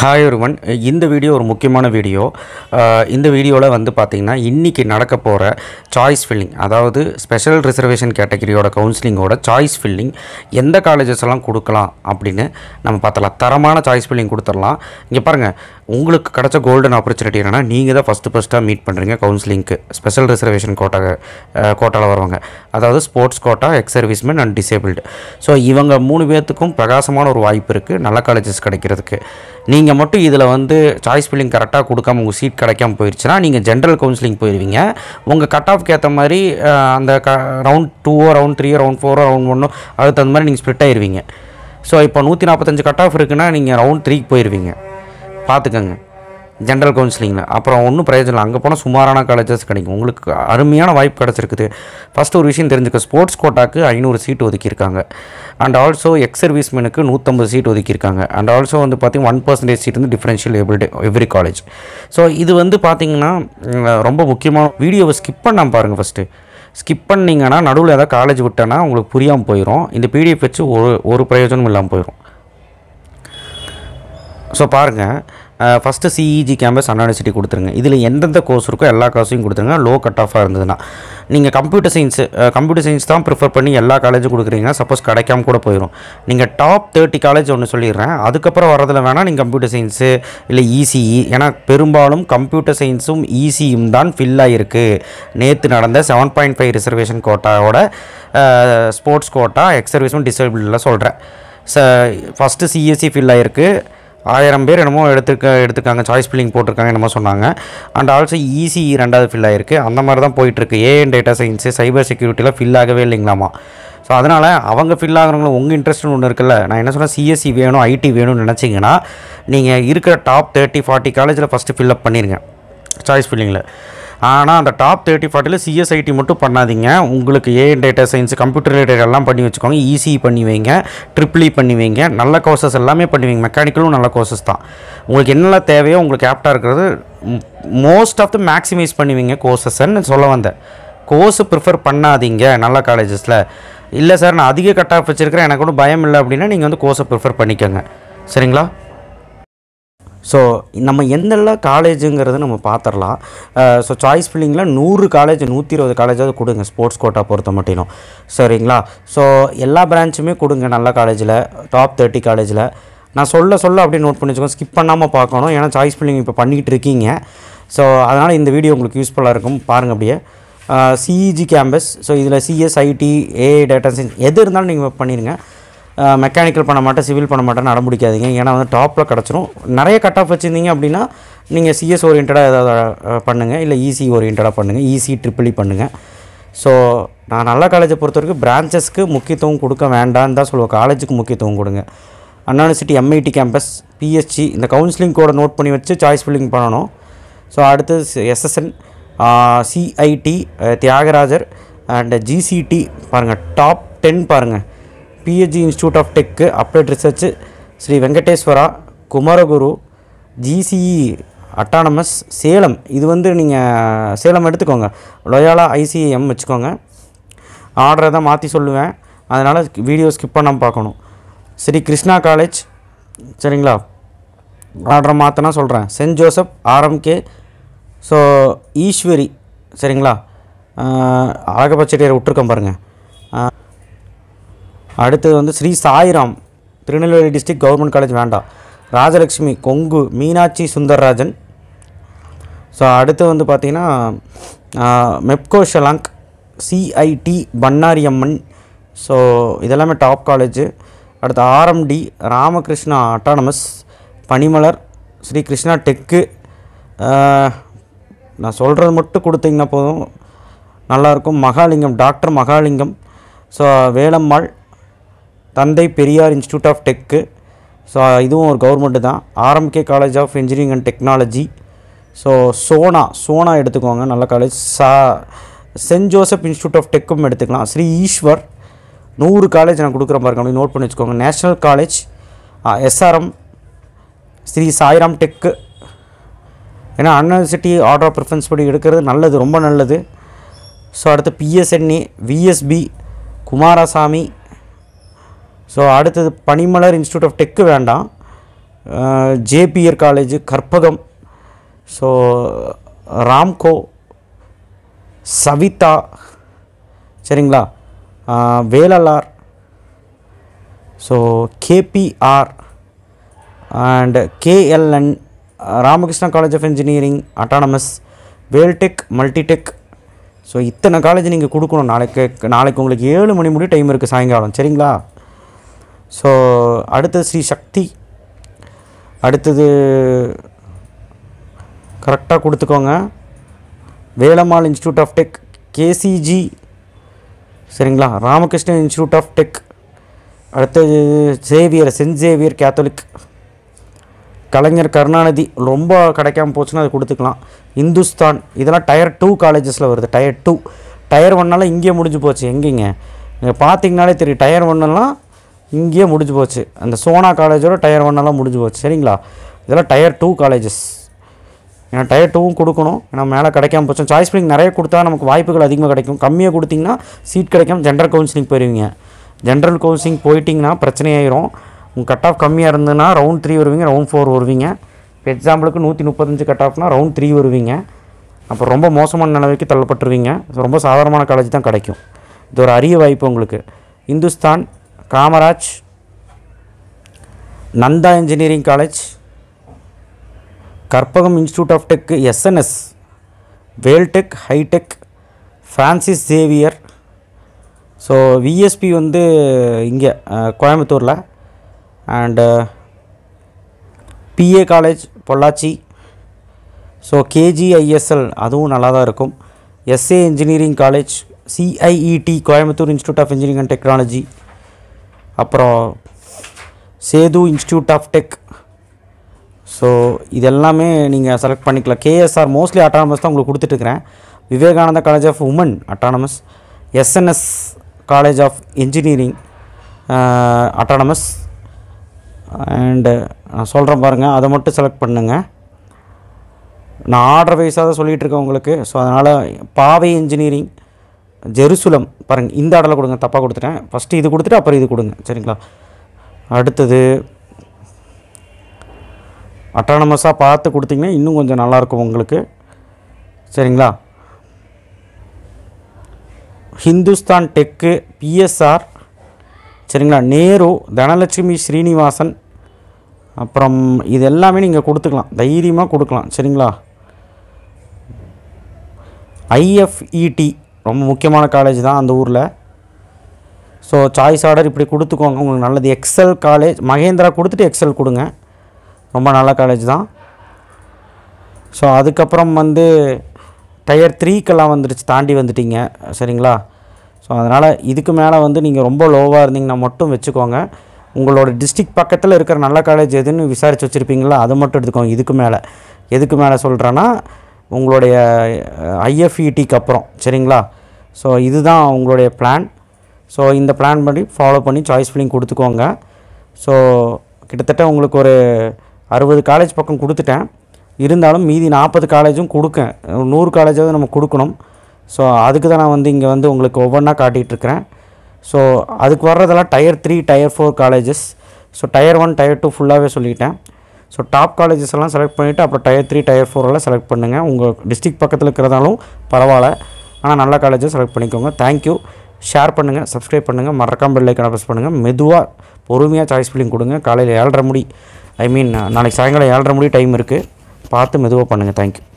Hi ஒருவன் இந்த video ஒரு முக்கியமான வீடியோ இந்த வீடியோவில் வந்து பார்த்திங்கன்னா இன்றைக்கி நடக்க போகிற சாய்ஸ் ஃபில்லிங் அதாவது ஸ்பெஷல் ரிசர்வேஷன் கேட்டகரியோட கவுன்சிலிங்கோட சாய்ஸ் ஃபில்லிங் எந்த காலேஜஸ் எல்லாம் கொடுக்கலாம் அப்படின்னு நம்ம பார்த்தலாம் தரமான சாய்ஸ் ஃபில்லிங் கொடுத்துடலாம் இங்கே பாருங்கள் உங்களுக்கு கிடச்ச கோல்டன் ஆப்பர்ச்சுனிட்டி என்னென்னா நீங்கள் தான் ஃபஸ்ட்டு ஃபஸ்ட்டாக மீட் பண்ணுறீங்க கவுன்சிலிங்க்கு ஸ்பெஷல் ரிசர்வேஷன் கோட்டா கோட்டாவில் வருவாங்க அதாவது sports quota ex serviceman and disabled so இவங்க மூணு பேர்த்துக்கும் பிரகாசமான ஒரு வாய்ப்பு இருக்குது நல்ல காலேஜஸ் கிடைக்கிறதுக்கு நீங்கள் மட்டும் இதில் வந்து சாய்ஸ் பில்லிங் கரெக்டாக கொடுக்காம உங்கள் சீட் கிடைக்காம போயிடுச்சுன்னா நீங்கள் ஜென்ரல் கவுன்சிலிங் போயிடுவீங்க உங்கள் கட் ஆஃப்க்கு ஏற்ற மாதிரி அந்த க ரவுண்ட் டூவோ ரவுண்ட் த்ரீயோ ரவுண்ட் ஃபோரோ ரவுண்ட் ஒன்றோ அதுக்கு தகுந்த மாதிரி நீங்கள் ஸ்ப்ளிட் ஆயிடுவீங்க ஸோ இப்போ நூற்றி நாற்பத்தஞ்சு கட் ஆஃப் இருக்குன்னா நீங்கள் ரவுண்ட் த்ரீக்கு போயிடுவீங்க பார்த்துக்கோங்க ஜென்ரல் கவுன்சிலிங்கில் அப்புறம் ஒன்றும் பிரயோஜனம் இல்லை அங்கே போனால் சுமாரான காலேஜஸ் கிடைக்கும் உங்களுக்கு அருமையான வாய்ப்பு கிடச்சிருக்குது ஃபஸ்ட்டு ஒரு விஷயம் தெரிஞ்சுக்க ஸ்போர்ட்ஸ் கோட்டாக்கு ஐநூறு சீட் ஒதுக்கியிருக்காங்க அண்ட் ஆல்சோ எக்ஸ் சர்வீஸ் மேனுக்கு நூற்றம்பது சீட் ஒதுக்கியிருக்காங்க அண்ட் ஆல்சோ வந்து பார்த்திங்கன்னா ஒன் பர்சன்டேஜ் சீட் வந்து differential every every college so இது வந்து பார்த்திங்கன்னா ரொம்ப முக்கியமான வீடியோவை ஸ்கிப் பண்ணாமல் பாருங்கள் ஃபஸ்ட்டு ஸ்கிப் பண்ணிங்கன்னா நடுவில் ஏதாவது காலேஜ் விட்டேன்னா உங்களுக்கு புரியாமல் போயிடும் இந்த பிடிஎஃப் வச்சு ஒரு ஒரு பிரயோஜனமும் இல்லாமல் போயிடும் ஸோ பாருங்கள் first CEG campus Anna university கொடுத்துருங்க இதில் எந்தெந்த கோர்ஸ் இருக்கோ எல்லா கோர்ஸையும் கொடுத்துருங்க லோ கட் ஆஃபாக இருந்ததுன்னா நீங்கள் கம்ப்யூட்டர் சயின்ஸு கம்ப்யூட்டர் சயின்ஸ் தான் ப்ரிஃபர் பண்ணி எல்லா காலேஜும் கொடுக்குறீங்க சப்போஸ் கிடைக்காம கூட போயிடும் நீங்கள் டாப் தேர்ட்டி காலேஜ் ஒன்று சொல்லிடுறேன் அதுக்கப்புறம் வரதில் வேணால் நீங்கள் கம்ப்யூட்டர் சயின்ஸு இல்லை இசிஇ e e. ஏன்னா பெரும்பாலும் கம்ப்யூட்டர் சயின்ஸும் இசியும் தான் ஃபில் ஆகிருக்கு நேற்று நடந்த செவன் பாயிண்ட் ஃபைவ் ரிசர்வேஷன் கோட்டாவோட ஸ்போர்ட்ஸ் கோட்டா எக்ஸர்வீஸும் டிசேபிள்லாம் சொல்கிறேன் ச ஃபஸ்ட்டு சிஎஸ்சி ஃபில் ஆகிருக்கு ஆயிரம் பேர் என்னமோ எடுத்துக்க எடுத்துக்காங்க சாய்ஸ் ஃபில்லிங் போட்டிருக்காங்க என்னமோ சொன்னாங்க அண்ட் ஆல்சோ ஈஸி ரெண்டாவது ஃபில் ஆகிருக்கு அந்த மாதிரி தான் போயிட்டுருக்கு ஏஎன் டேட்டா சயின்ஸு சைபர் செக்யூரிட்டிலாம் ஃபில் ஆகவே இல்லைங்களாமா ஸோ அதனால் அவங்க ஃபில் ஆகிறவங்களும் உங்கள் இன்ட்ரெஸ்ட்னு ஒன்று இருக்குல்ல நான் என்ன சொன்னால் சிஎஸ்சி வேணும் ஐடி வேணும்னு நினச்சிங்கன்னா நீங்கள் இருக்கிற டாப் தேர்ட்டி ஃபார்ட்டி காலேஜில் ஃபஸ்ட்டு ஃபில்அப் பண்ணிடுங்க சாய்ஸ் ஃபில்லிங்கில் ஆனால் அந்த டாப் தேர்ட்டி ஃபார்ட்டியில் சிஎஸ்ஐடி மட்டும் பண்ணாதீங்க உங்களுக்கு ஏ டேட்டா சயின்ஸ் கம்ப்யூட்டர் ரிலேட்டட் எல்லாம் பண்ணி வச்சுக்கோங்க ஈஸி e e பண்ணி வைங்க ட்ரிப்ளி e பண்ணி வைங்க நல்ல கோர்சஸ் எல்லாமே பண்ணுவீங்க மெக்கானிக்கலும் நல்ல கோர்சஸ் தான் உங்களுக்கு என்னெல்லாம் தேவையோ உங்களுக்கு ஆப்டாக இருக்கிறது மோஸ்ட் ஆஃப் த மேக்ஸிமைஸ் பண்ணுவீங்க கோர்சஸ்ன்னு சொல்ல வந்தேன் கோர்ஸ் ப்ரிஃபர் பண்ணாதீங்க நல்ல காலேஜஸில் இல்லை சார் நான் அதிக கட் ஆஃப் வச்சுருக்கிறேன் எனக்கு ஒன்றும் பயம் இல்லை அப்படின்னா நீங்கள் வந்து கோர்ஸை ப்ரிஃபர் பண்ணிக்கோங்க சரிங்களா ஸோ நம்ம எந்தெல்லாம் காலேஜுங்கிறத நம்ம பார்த்துடலாம் ஸோ சாய்ஸ் ஃபில்லிங்கில் நூறு காலேஜ் நூற்றி இருபது காலேஜாவது கொடுங்க ஸ்போர்ட்ஸ் கோட்டா பொறுத்த மட்டும் சரிங்களா ஸோ எல்லா பிரான்ச்சுமே கொடுங்க நல்ல காலேஜில் டாப் தேர்ட்டி காலேஜில் நான் சொல்ல சொல்ல அப்படியே நோட் பண்ணி வச்சுக்கோங்க ஸ்கிப் பண்ணாமல் பார்க்கணும் ஏன்னா சாய்ஸ் ஃபில்லிங் இப்போ பண்ணிக்கிட்டு இருக்கீங்க ஸோ அதனால் இந்த வீடியோ உங்களுக்கு யூஸ்ஃபுல்லாக இருக்கும் பாருங்கள் அப்படியே சிஇஜி கேம்பஸ் ஸோ இதில் சிஎஸ்ஐடி ஏஐ டேட்டா சயின்ஸ் எது இருந்தாலும் நீங்கள் பண்ணிடுங்க மெக்கானிக்கல் பண்ண மாட்டேன் சிவில் பண்ண நட அடம்பிடிக்காதீங்க ஏன்னா வந்து டாப்பில் கிடச்சிரும் நிறைய கட் ஆஃப் வச்சுருந்தீங்க அப்படின்னா நீங்கள் சிஎஸ் ஓரியன்டாக ஏதாவது பண்ணுங்கள் இல்லை இசி ஓரியன்டாக பண்ணுங்கள் இசி ட்ரிபிளி பண்ணுங்கள் ஸோ நான் நல்ல காலேஜை பொறுத்த வரைக்கும் பிரான்ச்சஸ்க்கு முக்கியத்துவம் கொடுக்க வேண்டாம்னு தான் சொல்லுவேன் காலேஜுக்கு முக்கியத்துவம் கொடுங்க அண்ணா எம்ஐடி கேம்பஸ் பிஹெச்சி இந்த கவுன்சிலிங் கோடை நோட் பண்ணி வச்சு சாய்ஸ் ஃபில்லிங் பண்ணணும் ஸோ அடுத்து SSN CIT Thiagarajar and GCT பாருங்கள் டாப் டென் பாருங்கள் PSG institute of tech applied research Sri Venkateswara Kumaraguru GCE autonomous Salem இது வந்து நீங்கள் சேலம் எடுத்துக்கோங்க லொயாலா ஐசிஎம் வச்சுக்கோங்க ஆர்டரை தான் மாற்றி சொல்லுவேன் அதனால் வீடியோ ஸ்கிப் பண்ணாமல் பார்க்கணும் ஸ்ரீ கிருஷ்ணா காலேஜ் சரிங்களா ஆர்டரை மாற்றினா சொல்கிறேன் saint Joseph RMK so Easwari சரிங்களா அழகப்பச்சட்டியரை விட்டுருக்கேன் பாருங்கள் அடுத்தது வந்து Sri Sairam Tirunelveli district government college வேண்டாம் ராஜலக்ஷ்மி கொங்கு மீனாட்சி சுந்தர்ராஜன் ஸோ அடுத்து வந்து பார்த்திங்கன்னா Mepco Schlenk CIT Amman so இதெல்லாமே டாப் காலேஜு அடுத்து RMD Ramakrishna autonomous Panimalar Sri Krishna tech நான் சொல்கிறது மட்டும் கொடுத்தீங்கன்னா போதும் நல்லாயிருக்கும் Mahalingam doctor Mahalingam so Velammal Thanthai Periyar institute of tech so இதுவும் ஒரு கவர்மெண்ட்டு தான் RMK college of engineering and technology so Sona Sona எடுத்துக்கோங்க நல்ல காலேஜ் சா சென்ட் ஜோசப் இன்ஸ்டியூட் ஆஃப் டெக்கும் எடுத்துக்கலாம் ஸ்ரீ ஈஸ்வர் நூறு காலேஜ் நான் கொடுக்குற மாதிரி அப்படின்னு நோட் பண்ணி வச்சுக்கோங்க national college SRM Sri Sairam tech ஏன்னா அன்யூனிவர்சிட்டி ஆர்டர் ஆஃப் ப்ரிஃபரன்ஸ் படி எடுக்கிறது நல்லது ரொம்ப நல்லது ஸோ அடுத்து பிஎஸ்என்இ விஎஸ்பி குமாரசாமி ஸோ அடுத்தது பனிமலர் இன்ஸ்டியூட் ஆஃப் டெக்கு வேண்டாம் JPR college Karpagam so Ramco Saveetha சரிங்களா Vellalar so KPR and KLN Ramakrishna college of engineering autonomous Veltech multitech so இத்தனை காலேஜ் நீங்கள் கொடுக்கணும் நாளைக்கு நாளைக்கு உங்களுக்கு ஏழு மணி முடி டைம் இருக்குது சாயங்காலம் சரிங்களா ஸோ அடுத்தது ஸ்ரீ சக்தி அடுத்தது கரெக்டாக கொடுத்துக்கோங்க Velammal institute of tech KCG சரிங்களா ராமகிருஷ்ணன் இன்ஸ்டியூட் ஆஃப் டெக் அடுத்தது Xavier saint Xavier catholic Kalaignar Karunanidhi ரொம்ப கிடைக்காம போச்சுன்னா அது கொடுத்துக்கலாம் இந்துஸ்தான் இதெல்லாம் டயர் டூ காலேஜஸில் வருது டயர் டூ டயர் ஒன்னால் இங்கே முடிஞ்சு போச்சு எங்கேங்க நீங்கள் பார்த்தீங்கனாலே தெரியும் டயர் ஒன்னெல்லாம் இங்கேயே முடிஞ்சு போச்சு அந்த சோனா காலேஜோட டயர் ஒன்னெல்லாம் முடிஞ்சு போச்சு சரிங்களா இதெல்லாம் டயர் டூ காலேஜஸ் ஏன்னா டயர் டூவும் கொடுக்கணும் ஏன்னா மேலே கிடைக்காம போச்சோம் சாய்ஸ் பிளிங் நிறைய கொடுத்தா நமக்கு வாய்ப்புகள் அதிகமாக கிடைக்கும் கம்மியாக கொடுத்திங்கன்னா சீட் கிடைக்காம ஜென்ரல் கவுன்சிலிங் போயிருவீங்க ஜென்ரல் கவுன்சிலிங் போயிட்டிங்கன்னா பிரச்சனையாயிரும் உங்கள் கட் ஆஃப் கம்மியாக இருந்ததுன்னா ரவுண்ட் த்ரீ வருவீங்க ரவுண்ட் ஃபோர் வருவீங்க இப்போ எக்ஸாம்பிளுக்கு நூற்றி முப்பத்தஞ்சு கட் ஆஃப்னா ரவுண்ட் த்ரீ வருவீங்க அப்போ ரொம்ப மோசமான நிலவைக்கு தள்ளப்பட்டுருவீங்க ரொம்ப சாதாரணமான காலேஜ் தான் கிடைக்கும் இது ஒரு அரிய வாய்ப்பு உங்களுக்கு Hindusthan Kamaraj Nandha engineering college Karpagam institute of tech SNS Veltech hitech Francis Xavier so VSB வந்து இங்கே கோயம்புத்தூரில் and PA college Pollachi so KGISL அதுவும் நல்லா தான் இருக்கும் SA engineering college CIET Coimbatore institute of engineering and technology அப்புறம் Sethu institute of tech so இதெல்லாமே நீங்கள் செலக்ட் பண்ணிக்கலாம் கேஎஸ்ஆர் மோஸ்ட்லி அட்டானமஸ் தான் உங்களுக்கு கொடுத்துட்ருக்கிறேன் Vivekananda college of women autonomous SNS college of engineering autonomous and நான் சொல்கிறேன் பாருங்கள் அதை மட்டும் செலக்ட் பண்ணுங்கள் நான் ஆர்டர் வைஸாக தான் சொல்லிகிட்ருக்கேன் உங்களுக்கு ஸோ அதனால் பாவை இன்ஜினியரிங் ஜெருசுலம் பாருங்கள் இந்த ஆர்டரில் கொடுங்க தப்பாக கொடுத்துட்டேன் ஃபஸ்ட்டு இது கொடுத்துட்டு அப்புறம் இது கொடுங்க சரிங்களா அடுத்தது அட்டானமஸாக பார்த்து கொடுத்தீங்கன்னா இன்னும் கொஞ்சம் நல்லாயிருக்கும் உங்களுக்கு சரிங்களா ஹிந்துஸ்தான் டெக்கு பிஎஸ்ஆர் சரிங்களா நேரு தனலட்சுமி ஸ்ரீனிவாசன் அப்புறம் இது எல்லாமே நீங்கள் கொடுத்துக்கலாம் தைரியமாக கொடுக்கலாம் சரிங்களா ஐஎஃப்இடி ரொம்ப முக்கியமான காலேஜ் தான் அந்த ஊரில் ஸோ சாய்ஸ் ஆர்டர் இப்படி கொடுத்துக்கோங்க உங்களுக்கு நல்லது எக்ஸல் காலேஜ் மகேந்திரா கொடுத்துட்டு எக்ஸல் கொடுங்க ரொம்ப நல்ல காலேஜ் தான் ஸோ அதுக்கப்புறம் வந்து டயர் த்ரீக்கெல்லாம் வந்துடுச்சு தாண்டி வந்துட்டிங்க சரிங்களா ஸோ அதனால் இதுக்கு மேலே வந்து நீங்கள் ரொம்ப லோவாக இருந்தீங்கன்னா மட்டும் வச்சுக்கோங்க உங்களோட டிஸ்ட்ரிக் பக்கத்தில் இருக்கிற நல்ல காலேஜ் எதுன்னு விசாரித்து வச்சுருப்பீங்களா அதை மட்டும் எடுத்துக்கோங்க இதுக்கு மேலே எதுக்கு மேலே சொல்கிறேன்னா உங்களுடைய ஐஎஃப்இடிக்கு e அப்புறம் சரிங்களா ஸோ இதுதான் உங்களுடைய பிளான் ஸோ இந்த பிளான் பண்ணி ஃபாலோ பண்ணி சாய்ஸ் ஃபில்லிங் கொடுத்துக்கோங்க ஸோ கிட்டத்தட்ட உங்களுக்கு ஒரு அறுபது காலேஜ் பக்கம் கொடுத்துட்டேன் இருந்தாலும் மீதி நாற்பது காலேஜும் கொடுக்கேன் நூறு காலேஜாவது நம்ம கொடுக்கணும் ஸோ அதுக்கு தான் நான் வந்து இங்கே வந்து உங்களுக்கு ஒவ்வொன்றா காட்டிகிட்ருக்கிறேன் ஸோ அதுக்கு வர்றதெல்லாம் tier three tier four colleges so tier one tier two ஃபுல்லாகவே சொல்லிட்டேன் ஸோ டாப் காலேஜஸ் எல்லாம் செலக்ட் பண்ணிவிட்டு அப்புறம் டயர் த்ரீ டயர் ஃபோரெல்லாம் செலக்ட் பண்ணுங்கள் உங்கள் டிஸ்ட்ரிக்ட் பக்கத்தில் இருக்கிறதாலும் பரவாயில்ல ஆனால் நல்ல காலேஜை செலக்ட் பண்ணிக்கோங்க தேங்க்யூ ஷேர் பண்ணுங்கள் சப்ஸ்கிரைப் பண்ணுங்கள் மறக்காம பெல்லைக்கான ப்ரெஸ் பண்ணுங்கள் மெதுவாக பொறுமையாக சாய்ஸ் ஃபில்லிங் கொடுங்க காலையில் ஏழரை முடி ஐ மீன் நாளைக்கு சாயங்காலம் ஏழரை முடி டைம் இருக்குது பார்த்து மெதுவாக பண்ணுங்கள் தேங்க்யூ